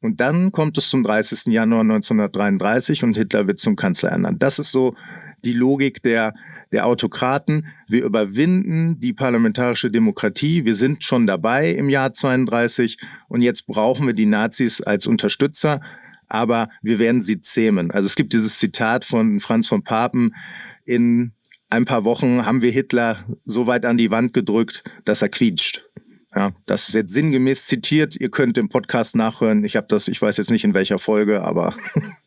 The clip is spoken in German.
Und dann kommt es zum 30. Januar 1933 und Hitler wird zum Kanzler ernannt. Das ist so die Logik der, der Autokraten. Wir überwinden die parlamentarische Demokratie. Wir sind schon dabei im Jahr 32 und jetzt brauchen wir die Nazis als Unterstützer, aber wir werden sie zähmen. Also es gibt dieses Zitat von Franz von Papen in ein paar Wochen haben wir Hitler so weit an die Wand gedrückt, dass er quietscht. Ja, das ist jetzt sinngemäß zitiert. Ihr könnt den Podcast nachhören. Ich habe das, ich weiß jetzt nicht in welcher Folge, aber